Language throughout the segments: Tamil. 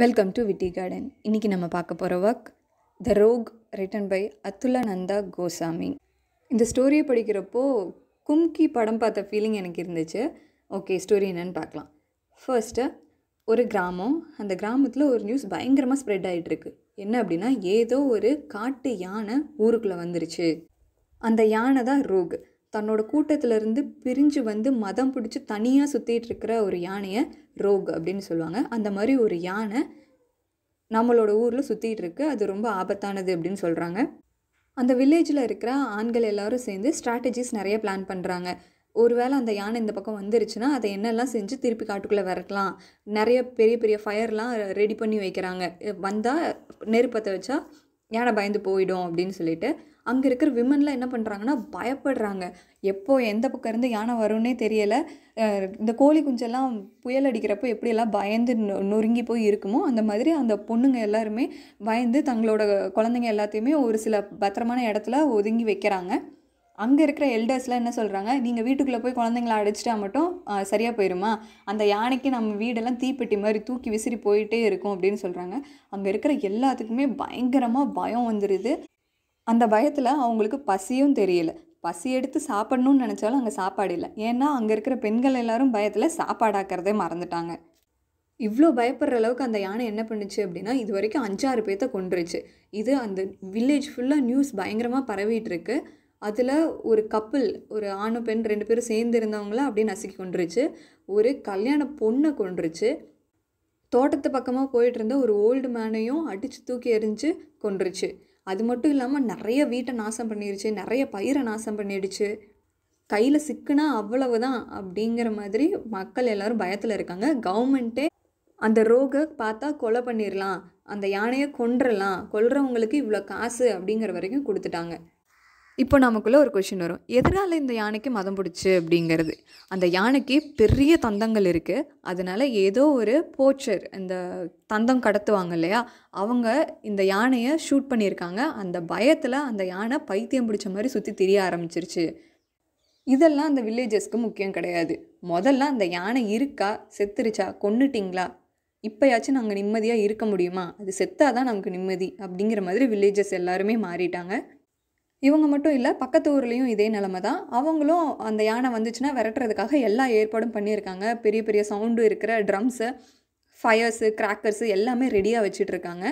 வெல்கம் டு விட்டி கார்டன் இன்றைக்கி நம்ம பார்க்க போகிற work the rock written by Atula Nanda Goswami இந்த ஸ்டோரியை படிக்கிறப்போ கும்கி படம் பார்த்த ஃபீலிங் எனக்கு இருந்துச்சு ஓகே ஸ்டோரி என்னன்னு பார்க்கலாம் ஃபர்ஸ்ட்டு ஒரு கிராமம் அந்த கிராமத்தில் ஒரு நியூஸ் பயங்கரமாக ஸ்ப்ரெட் ஆகிட்டுருக்கு என்ன அப்படின்னா ஏதோ ஒரு காட்டு யானை ஊருக்குள்ளே வந்துருச்சு அந்த யானை தான் ரோக் தன்னோட கூட்டத்திலேருந்து பிரிஞ்சு வந்து மதம் பிடிச்சி தனியாக சுற்றிட்டு இருக்கிற ஒரு யானையை ரோக் அப்படின்னு சொல்லுவாங்க அந்த மாதிரி ஒரு யானை நம்மளோட ஊரில் சுற்றிட்டு இருக்கு அது ரொம்ப ஆபத்தானது அப்படின்னு சொல்கிறாங்க அந்த வில்லேஜில் இருக்கிற ஆண்கள் எல்லோரும் சேர்ந்து ஸ்ட்ராட்டஜிஸ் நிறைய பிளான் பண்ணுறாங்க ஒருவேளை அந்த யானை இந்த பக்கம் வந்துருச்சுன்னா அதை என்னெல்லாம் செஞ்சு திருப்பி காட்டுக்குள்ளே வரக்கலாம் நிறைய பெரிய பெரிய ஃபயர்லாம் ரெடி பண்ணி வைக்கிறாங்க வந்தால் நெருப்பத்தை வச்சா யானை பயந்து போயிடும் அப்படின்னு சொல்லிட்டு அங்கே இருக்கிற விமன்லாம் என்ன பண்ணுறாங்கன்னா பயப்படுறாங்க எப்போ எந்த பக்கம் இருந்து யானை வரும்னே தெரியலை இந்த கோழி குஞ்செல்லாம் புயல் அடிக்கிறப்போ எப்படியெல்லாம் பயந்து நொறுங்கி போய் இருக்குமோ அந்த மாதிரி அந்த பொண்ணுங்க எல்லாருமே பயந்து தங்களோட குழந்தைங்க எல்லாத்தையுமே ஒரு சில பத்திரமான இடத்துல ஒதுங்கி வைக்கிறாங்க அங்கே இருக்கிற எல்டர்ஸ்லாம் என்ன சொல்கிறாங்க நீங்கள் வீட்டுக்குள்ளே போய் குழந்தைங்கள அடிச்சிட்டா மட்டும் சரியாக போயிருமா அந்த யானைக்கு நம்ம வீடெல்லாம் தீப்பெட்டி மாதிரி தூக்கி விசிறி போயிட்டே இருக்கும் அப்படின்னு சொல்கிறாங்க அங்கே இருக்கிற எல்லாத்துக்குமே பயங்கரமாக பயம் வந்துடுது அந்த பயத்தில் அவங்களுக்கு பசியும் தெரியல பசி எடுத்து சாப்பிடணும்னு நினச்சாலும் அங்கே சாப்பாடு இல்லை ஏன்னா அங்கே இருக்கிற பெண்கள் எல்லாரும் பயத்தில் சாப்பாடாக்கிறதே மறந்துட்டாங்க இவ்வளோ பயப்படுற அளவுக்கு அந்த யானை என்ன பண்ணுச்சு அப்படின்னா இது வரைக்கும் அஞ்சாறு பேர்த்த கொண்டுருச்சு இது அந்த வில்லேஜ் ஃபுல்லாக நியூஸ் பயங்கரமாக பரவிட்டுருக்கு அதில் ஒரு கப்பல் ஒரு ஆணும் பெண் ரெண்டு பேரும் சேர்ந்து இருந்தவங்கள அப்படியே நசுக்கி கொண்டுருச்சு ஒரு கல்யாண பொண்ணை கொண்டுருச்சு தோட்டத்து பக்கமாக போயிட்டு இருந்த ஒரு ஓல்டு மேனையும் அடித்து தூக்கி எறிஞ்சு கொண்டுருச்சு அது மட்டும் இல்லாமல் நிறைய வீட்டை நாசம் பண்ணிடுச்சு நிறைய பயிரை நாசம் பண்ணிடுச்சு கையில் சிக்குனா அவ்வளவு தான் அப்படிங்கிற மாதிரி மக்கள் எல்லோரும் பயத்தில் இருக்காங்க கவர்மெண்ட்டே அந்த ரோகை பார்த்தா கொலை பண்ணிடலாம் அந்த யானையை கொன்றலாம் கொல்றவங்களுக்கு இவ்வளோ காசு அப்படிங்கிற வரைக்கும் கொடுத்துட்டாங்க இப்போ நமக்குள்ளே ஒரு கொஷின் வரும் எதனால் இந்த யானைக்கு மதம் பிடிச்சி அப்படிங்கிறது அந்த யானைக்கு பெரிய தந்தங்கள் இருக்குது அதனால் ஏதோ ஒரு போச்சர் இந்த தந்தம் கடத்துவாங்க இல்லையா அவங்க இந்த யானையை ஷூட் பண்ணியிருக்காங்க அந்த பயத்தில் அந்த யானை பைத்தியம் பிடிச்ச மாதிரி சுற்றி தெரிய ஆரம்பிச்சிருச்சு இதெல்லாம் அந்த வில்லேஜஸ்க்கு முக்கியம் கிடையாது முதல்ல அந்த யானை இருக்கா செத்துருச்சா கொண்டுட்டிங்களா இப்போயாச்சும் நாங்கள் நிம்மதியாக இருக்க முடியுமா அது செத்தாதான் நமக்கு நிம்மதி அப்படிங்கிற மாதிரி வில்லேஜஸ் எல்லாருமே மாறிட்டாங்க இவங்க மட்டும் இல்லை பக்கத்து ஊர்லேயும் இதே நிலமை தான் அவங்களும் அந்த யானை வந்துச்சுன்னா விரட்டுறதுக்காக எல்லா ஏற்பாடும் பண்ணியிருக்காங்க பெரிய பெரிய சவுண்டு இருக்கிற ட்ரம்ஸு ஃபயர்ஸு கிராக்கர்ஸு எல்லாமே ரெடியாக வச்சிட்ருக்காங்க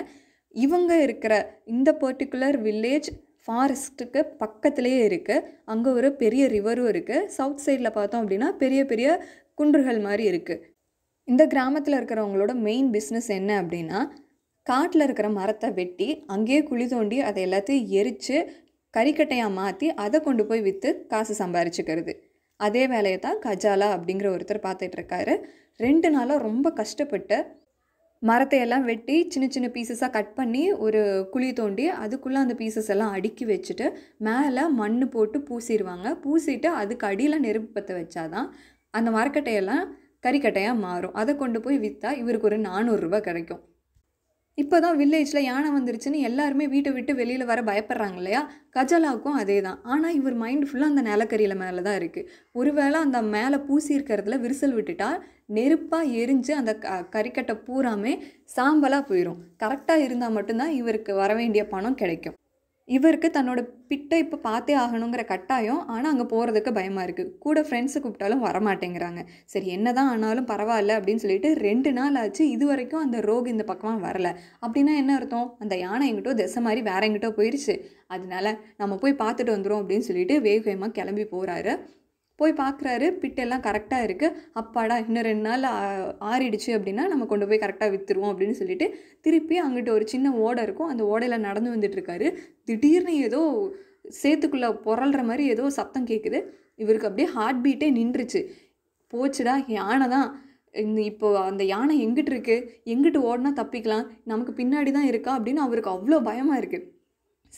இவங்க இருக்கிற இந்த பர்டிகுலர் வில்லேஜ் ஃபாரஸ்ட்டுக்கு பக்கத்துலேயே இருக்குது அங்கே ஒரு பெரிய ரிவரும் இருக்குது சவுத் சைடில் பார்த்தோம் அப்படின்னா பெரிய பெரிய குன்றுகள் மாதிரி இருக்குது இந்த கிராமத்தில் இருக்கிறவங்களோட மெயின் பிஸ்னஸ் என்ன அப்படின்னா காட்டில் இருக்கிற மரத்தை வெட்டி அங்கேயே குழி தோண்டி அதை எல்லாத்தையும் எரித்து கறிக்கட்டையாக மாற்றி அதை கொண்டு போய் விற்று காசு சம்பாரிச்சுக்கிறது அதே வேலையை தான் கஜாலா அப்படிங்கிற ஒருத்தர் பார்த்துட்ருக்காரு ரெண்டு நாளாக ரொம்ப கஷ்டப்பட்டு மரத்தையெல்லாம் வெட்டி சின்ன சின்ன பீசஸாக கட் பண்ணி ஒரு குழி தோண்டி அதுக்குள்ளே அந்த பீசஸ் எல்லாம் அடுக்கி வச்சுட்டு மேலே மண் போட்டு பூசிடுவாங்க பூசிட்டு அதுக்கு அடியில் நெருப்பு பற்ற வச்சாதான் அந்த மரக்கட்டையெல்லாம் கறிக்கட்டையாக மாறும் அதை கொண்டு போய் விற்றா இவருக்கு ஒரு நானூறுரூவா கிடைக்கும் இப்போ தான் வில்லேஜில் யானை வந்துருச்சுன்னு எல்லாருமே வீட்டை விட்டு வெளியில் வர பயப்படுறாங்க இல்லையா கஜலாவுக்கும் அதே தான் ஆனால் இவர் மைண்ட் ஃபுல்லாக அந்த நிலக்கரியில் மேலே தான் இருக்குது ஒருவேளை அந்த மேலே பூசி இருக்கிறதுல விரிசல் விட்டுட்டால் நெருப்பாக எரிஞ்சு அந்த க கறிக்கட்டை பூராமே சாம்பலாக போயிடும் கரெக்டாக இருந்தால் மட்டும்தான் இவருக்கு வர வேண்டிய பணம் கிடைக்கும் இவருக்கு தன்னோட பிட்டை இப்போ பார்த்தே ஆகணுங்கிற கட்டாயம் ஆனால் அங்கே போகிறதுக்கு பயமாக இருக்குது கூட ஃப்ரெண்ட்ஸு கூப்பிட்டாலும் வரமாட்டேங்கிறாங்க சரி என்ன தான் ஆனாலும் பரவாயில்ல அப்படின்னு சொல்லிட்டு ரெண்டு நாள் ஆச்சு இது வரைக்கும் அந்த ரோக் இந்த பக்கமாக வரல அப்படின்னா என்ன அர்த்தம் அந்த யானை எங்கிட்டோ திசை மாதிரி வேற எங்கிட்டோ போயிடுச்சு அதனால நம்ம போய் பார்த்துட்டு வந்துடும் அப்படின்னு சொல்லிட்டு வேக வேகமாக கிளம்பி போகிறாரு போய் பார்க்குறாரு பிட்டெல்லாம் கரெக்டாக இருக்குது அப்பாடா இன்னும் ரெண்டு நாள் ஆறிடுச்சு அப்படின்னா நம்ம கொண்டு போய் கரெக்டாக விற்றுருவோம் அப்படின்னு சொல்லிட்டு திருப்பி அங்கிட்ட ஒரு சின்ன ஓடை இருக்கும் அந்த ஓடையில் நடந்து வந்துட்டுருக்காரு திடீர்னு ஏதோ சேத்துக்குள்ளே புரள்ற மாதிரி ஏதோ சத்தம் கேட்குது இவருக்கு அப்படியே ஹார்ட் பீட்டே நின்றுச்சு போச்சுடா யானை தான் இந்த இப்போ அந்த யானை எங்கிட்டு இருக்குது எங்கிட்டு ஓடினா தப்பிக்கலாம் நமக்கு பின்னாடி தான் இருக்கா அப்படின்னு அவருக்கு அவ்வளோ பயமாக இருக்குது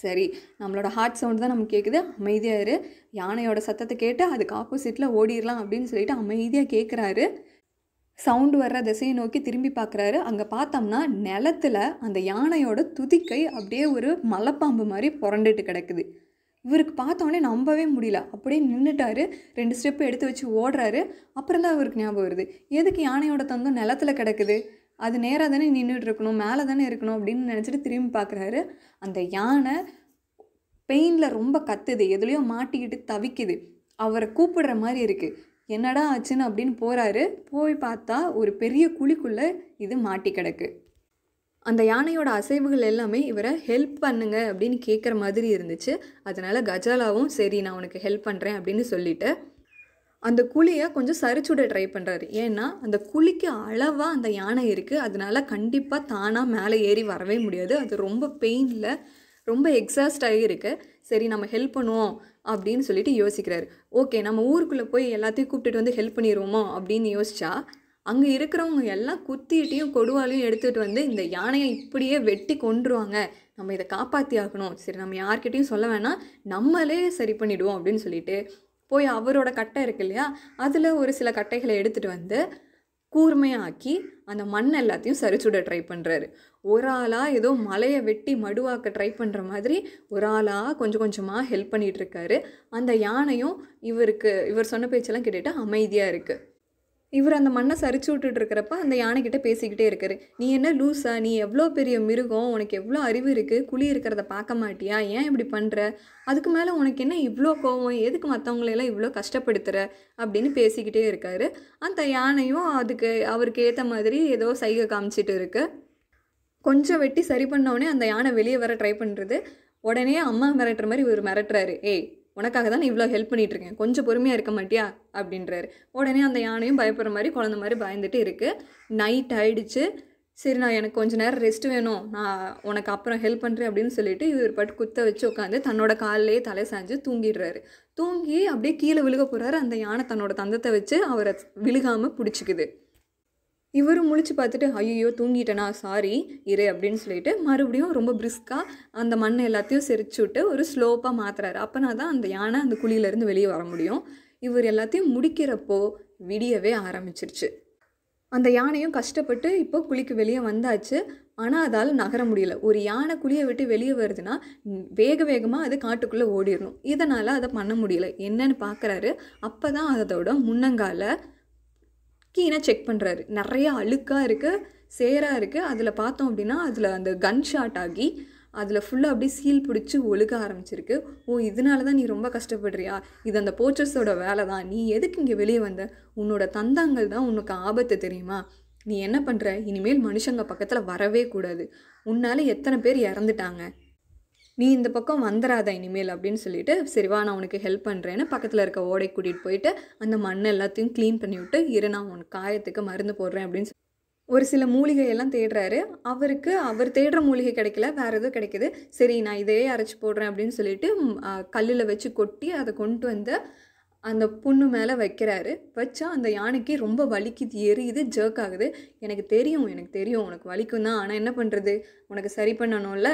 சரி நம்மளோட ஹார்ட் சவுண்ட் தான் நமக்கு கேட்குது அமைதியாக இரு யானையோட சத்தத்தை கேட்டு அதுக்கு ஆப்போசிட்டில் ஓடிடலாம் அப்படின்னு சொல்லிட்டு அமைதியாக கேட்குறாரு சவுண்டு வர்ற திசையை நோக்கி திரும்பி பார்க்குறாரு அங்கே பார்த்தோம்னா நிலத்தில் அந்த யானையோட துதிக்கை அப்படியே ஒரு மலைப்பாம்பு மாதிரி புரண்டுட்டு கிடக்குது இவருக்கு பார்த்தோன்னே நம்பவே முடியல அப்படியே நின்றுட்டாரு ரெண்டு ஸ்டெப் எடுத்து வச்சு ஓடுறாரு அப்புறம் தான் இவருக்கு ஞாபகம் வருது எதுக்கு யானையோட தந்தம் நிலத்தில் கிடக்குது அது நேராக தானே நின்றுட்டு இருக்கணும் மேலே தானே இருக்கணும் அப்படின்னு நினச்சிட்டு திரும்பி பார்க்குறாரு அந்த யானை பெயினில் ரொம்ப கத்துது எதுலேயோ மாட்டிக்கிட்டு தவிக்குது அவரை கூப்பிடுற மாதிரி இருக்குது என்னடா ஆச்சுன்னு அப்படின்னு போகிறாரு போய் பார்த்தா ஒரு பெரிய குழிக்குள்ளே இது மாட்டி கிடக்கு அந்த யானையோட அசைவுகள் எல்லாமே இவரை ஹெல்ப் பண்ணுங்க அப்படின்னு கேட்குற மாதிரி இருந்துச்சு அதனால் கஜாலாவும் சரி நான் உனக்கு ஹெல்ப் பண்ணுறேன் அப்படின்னு சொல்லிவிட்டு அந்த குழியை கொஞ்சம் சரிச்சுட ட்ரை பண்ணுறாரு ஏன்னா அந்த குழிக்கு அளவாக அந்த யானை இருக்குது அதனால கண்டிப்பாக தானாக மேலே ஏறி வரவே முடியாது அது ரொம்ப பெயினில் ரொம்ப எக்ஸாஸ்ட் இருக்குது சரி நம்ம ஹெல்ப் பண்ணுவோம் அப்படின்னு சொல்லிட்டு யோசிக்கிறாரு ஓகே நம்ம ஊருக்குள்ளே போய் எல்லாத்தையும் கூப்பிட்டுட்டு வந்து ஹெல்ப் பண்ணிடுவோமோ அப்படின்னு யோசிச்சா அங்கே இருக்கிறவங்க எல்லாம் குத்திட்டையும் கொடுவாலையும் எடுத்துகிட்டு வந்து இந்த யானையை இப்படியே வெட்டி கொண்டுருவாங்க நம்ம இதை காப்பாற்றி ஆகணும் சரி நம்ம யார்கிட்டையும் சொல்ல வேணாம் நம்மளே சரி பண்ணிவிடுவோம் அப்படின்னு சொல்லிட்டு போய் அவரோட கட்டை இருக்கு இல்லையா அதில் ஒரு சில கட்டைகளை எடுத்துகிட்டு வந்து கூர்மையாக்கி அந்த மண் எல்லாத்தையும் சரிச்சுட ட்ரை பண்ணுறாரு ஒரு ஆளாக ஏதோ மலையை வெட்டி மடுவாக்க ட்ரை பண்ணுற மாதிரி ஒரு ஆளாக கொஞ்சம் கொஞ்சமாக ஹெல்ப் பண்ணிகிட்ருக்காரு அந்த யானையும் இவருக்கு இவர் சொன்ன பேச்செல்லாம் கேட்டுட்டு அமைதியாக இருக்குது இவர் அந்த மண்ணை சரிச்சு விட்டுட்டு இருக்கிறப்ப அந்த யானைக்கிட்ட பேசிக்கிட்டே இருக்காரு நீ என்ன லூஸா நீ எவ்வளோ பெரிய மிருகம் உனக்கு எவ்வளோ அறிவு இருக்குது குழி இருக்கிறத பார்க்க மாட்டியா ஏன் இப்படி பண்ணுற அதுக்கு மேலே உனக்கு என்ன இவ்வளோ கோவம் எதுக்கு மற்றவங்களெல்லாம் இவ்வளோ கஷ்டப்படுத்துகிற அப்படின்னு பேசிக்கிட்டே இருக்காரு அந்த யானையும் அதுக்கு அவருக்கு ஏற்ற மாதிரி ஏதோ சைகை காமிச்சிட்டு இருக்கு கொஞ்சம் வெட்டி சரி பண்ணோடனே அந்த யானை வெளியே வர ட்ரை பண்ணுறது உடனே அம்மா மிரட்டுற மாதிரி இவர் மிரட்டுறாரு ஏய் உனக்காக தான் இவ்வளோ ஹெல்ப் பண்ணிட்டு இருக்கேன் கொஞ்சம் பொறுமையாக இருக்க மாட்டியா அப்படின்றாரு உடனே அந்த யானையும் பயப்படுற மாதிரி குழந்த மாதிரி பயந்துட்டு இருக்குது நைட் ஆயிடுச்சு சரி நான் எனக்கு கொஞ்சம் நேரம் ரெஸ்ட் வேணும் நான் உனக்கு அப்புறம் ஹெல்ப் பண்ணுறேன் அப்படின்னு சொல்லிட்டு இது ஒரு பாட்டு குத்த வச்சு உட்காந்து தன்னோட காலிலேயே தலை சாஞ்சு தூங்கிடுறாரு தூங்கி அப்படியே கீழே விழுக போகிறாரு அந்த யானை தன்னோட தந்தத்தை வச்சு அவரை விழுகாமல் பிடிச்சிக்குது இவரும் முழிச்சு பார்த்துட்டு ஐயோ தூங்கிட்டேனா சாரி இரு அப்படின்னு சொல்லிட்டு மறுபடியும் ரொம்ப பிரிஸ்காக அந்த மண்ணை எல்லாத்தையும் செரிச்சு விட்டு ஒரு ஸ்லோப்பாக மாற்றுறாரு அப்போனா தான் அந்த யானை அந்த குழியிலேருந்து வெளியே வர முடியும் இவர் எல்லாத்தையும் முடிக்கிறப்போ விடியவே ஆரம்பிச்சிருச்சு அந்த யானையும் கஷ்டப்பட்டு இப்போ குழிக்கு வெளியே வந்தாச்சு ஆனால் அதால் நகர முடியல ஒரு யானை குழியை விட்டு வெளியே வருதுன்னா வேக வேகமாக அது காட்டுக்குள்ளே ஓடிடணும் இதனால் அதை பண்ண முடியல என்னன்னு பார்க்குறாரு அப்போ தான் அதோட முன்னங்கால கீனாக செக் பண்ணுறாரு நிறையா அழுக்காக இருக்குது சேராக இருக்குது அதில் பார்த்தோம் அப்படின்னா அதில் அந்த கன் ஷாட் ஆகி அதில் ஃபுல்லாக அப்படியே சீல் பிடிச்சி ஒழுக ஆரம்பிச்சிருக்கு ஓ இதனால தான் நீ ரொம்ப கஷ்டப்படுறியா இது அந்த போச்சர்ஸோட வேலை தான் நீ எதுக்கு இங்கே வெளியே வந்த உன்னோட தந்தாங்கள் தான் உனக்கு ஆபத்து தெரியுமா நீ என்ன பண்ணுற இனிமேல் மனுஷங்க பக்கத்தில் வரவே கூடாது உன்னால் எத்தனை பேர் இறந்துட்டாங்க நீ இந்த பக்கம் வந்துடாத இனிமேல் அப்படின்னு சொல்லிட்டு சரிவா நான் உனக்கு ஹெல்ப் பண்ணுறேன்னு பக்கத்தில் இருக்க ஓடை கூட்டிகிட்டு போயிட்டு அந்த மண் எல்லாத்தையும் க்ளீன் பண்ணி விட்டு இரு நான் உனக்கு காயத்துக்கு மருந்து போடுறேன் அப்படின்னு சொல்லி ஒரு சில மூலிகையெல்லாம் தேடுறாரு அவருக்கு அவர் தேடுற மூலிகை கிடைக்கல வேறு எதுவும் கிடைக்கிது சரி நான் இதையே அரைச்சி போடுறேன் அப்படின்னு சொல்லிட்டு கல்லில் வச்சு கொட்டி அதை கொண்டு வந்து அந்த புண்ணு மேலே வைக்கிறாரு வச்சா அந்த யானைக்கு ரொம்ப வலிக்குது எரியுது ஜர்க் ஆகுது எனக்கு தெரியும் எனக்கு தெரியும் உனக்கு வலிக்கும் தான் ஆனால் என்ன பண்ணுறது உனக்கு சரி பண்ணணும்ல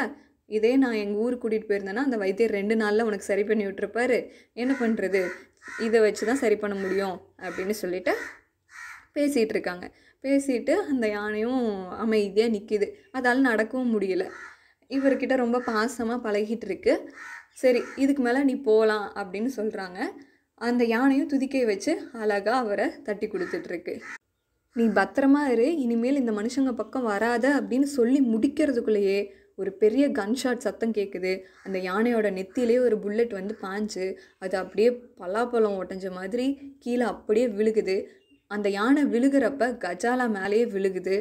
இதே நான் எங்கள் ஊருக்கு கூட்டிகிட்டு போயிருந்தேன்னா அந்த வைத்தியர் ரெண்டு நாளில் உனக்கு சரி பண்ணி விட்டுருப்பாரு என்ன பண்ணுறது இதை வச்சு தான் சரி பண்ண முடியும் அப்படின்னு சொல்லிட்டு பேசிகிட்டு இருக்காங்க பேசிட்டு அந்த யானையும் அமைதியாக நிற்கிது அதால் நடக்கவும் முடியல இவர்கிட்ட ரொம்ப பாசமாக பழகிட்டு இருக்கு சரி இதுக்கு மேலே நீ போகலாம் அப்படின்னு சொல்கிறாங்க அந்த யானையும் துதிக்கை வச்சு அழகாக அவரை தட்டி கொடுத்துட்ருக்கு நீ பத்திரமா இரு இனிமேல் இந்த மனுஷங்க பக்கம் வராத அப்படின்னு சொல்லி முடிக்கிறதுக்குள்ளேயே ஒரு பெரிய கன்ஷாட் சத்தம் கேட்குது அந்த யானையோட நெத்திலே ஒரு புல்லட் வந்து பாஞ்சு அது அப்படியே பலாப்பழம் ஒட்டஞ்ச மாதிரி கீழே அப்படியே விழுகுது அந்த யானை விழுகிறப்ப கஜாலா மேலேயே விழுகுது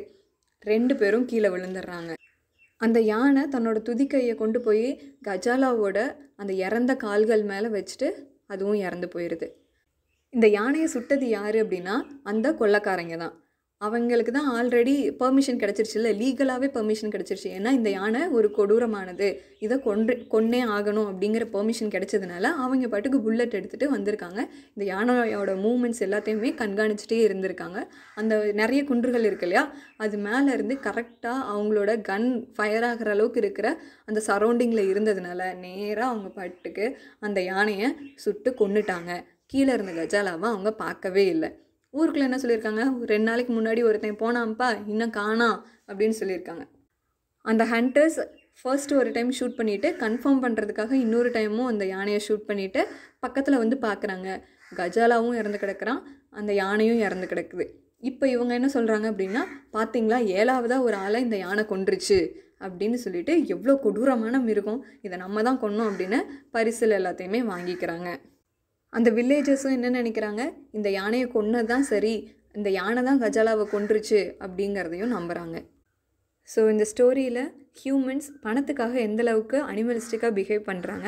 ரெண்டு பேரும் கீழே விழுந்துடுறாங்க அந்த யானை தன்னோட துதிக்கையை கொண்டு போய் கஜாலாவோட அந்த இறந்த கால்கள் மேலே வச்சுட்டு அதுவும் இறந்து போயிடுது இந்த யானையை சுட்டது யார் அப்படின்னா அந்த கொள்ளக்காரங்க தான் அவங்களுக்கு தான் ஆல்ரெடி பெர்மிஷன் இல்லை லீகலாகவே பெர்மிஷன் கிடச்சிருச்சு ஏன்னா இந்த யானை ஒரு கொடூரமானது இதை கொன்று கொன்னே ஆகணும் அப்படிங்கிற பெர்மிஷன் கிடச்சதுனால அவங்க பாட்டுக்கு புல்லட் எடுத்துகிட்டு வந்திருக்காங்க இந்த யானையோட மூமெண்ட்ஸ் எல்லாத்தையுமே கண்காணிச்சுட்டே இருந்திருக்காங்க அந்த நிறைய குன்றுகள் இருக்கு இல்லையா அது மேலே இருந்து கரெக்டாக அவங்களோட கன் ஃபயர் ஆகிற அளவுக்கு இருக்கிற அந்த சரௌண்டிங்கில் இருந்ததுனால நேராக அவங்க பாட்டுக்கு அந்த யானையை சுட்டு கொண்டுட்டாங்க கீழே இருந்த கஜாலாவை அவங்க பார்க்கவே இல்லை ஊருக்குள்ளே என்ன சொல்லியிருக்காங்க ரெண்டு நாளைக்கு முன்னாடி ஒருத்தன் போனாம்ப்பா இன்னும் காணா அப்படின்னு சொல்லியிருக்காங்க அந்த ஹண்டர்ஸ் ஃபர்ஸ்ட் ஒரு டைம் ஷூட் பண்ணிவிட்டு கன்ஃபார்ம் பண்ணுறதுக்காக இன்னொரு டைமும் அந்த யானையை ஷூட் பண்ணிவிட்டு பக்கத்தில் வந்து பார்க்குறாங்க கஜாலாவும் இறந்து கிடக்கிறான் அந்த யானையும் இறந்து கிடக்குது இப்போ இவங்க என்ன சொல்கிறாங்க அப்படின்னா பார்த்தீங்களா ஏழாவதாக ஒரு ஆளை இந்த யானை கொன்றுச்சு அப்படின்னு சொல்லிட்டு எவ்வளோ கொடூரமான மிருகம் இதை நம்ம தான் கொன்னோம் அப்படின்னு பரிசில் எல்லாத்தையுமே வாங்கிக்கிறாங்க அந்த வில்லேஜஸும் என்ன நினைக்கிறாங்க இந்த யானையை கொன்னது தான் சரி இந்த யானை தான் கஜாலாவை கொன்றுச்சு அப்படிங்கிறதையும் நம்புகிறாங்க ஸோ இந்த ஸ்டோரியில் ஹியூமன்ஸ் பணத்துக்காக எந்த அளவுக்கு அனிமலிஸ்டிக்காக பிஹேவ் பண்ணுறாங்க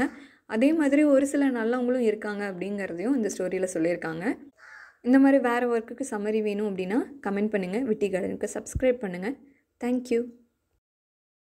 அதே மாதிரி ஒரு சில நல்லவங்களும் இருக்காங்க அப்படிங்கிறதையும் இந்த ஸ்டோரியில் சொல்லியிருக்காங்க இந்த மாதிரி வேறு ஒர்க்குக்கு சம்மரி வேணும் அப்படின்னா கமெண்ட் பண்ணுங்கள் விட்டி கார்டனுக்கு சப்ஸ்கிரைப் பண்ணுங்கள் தேங்க்யூ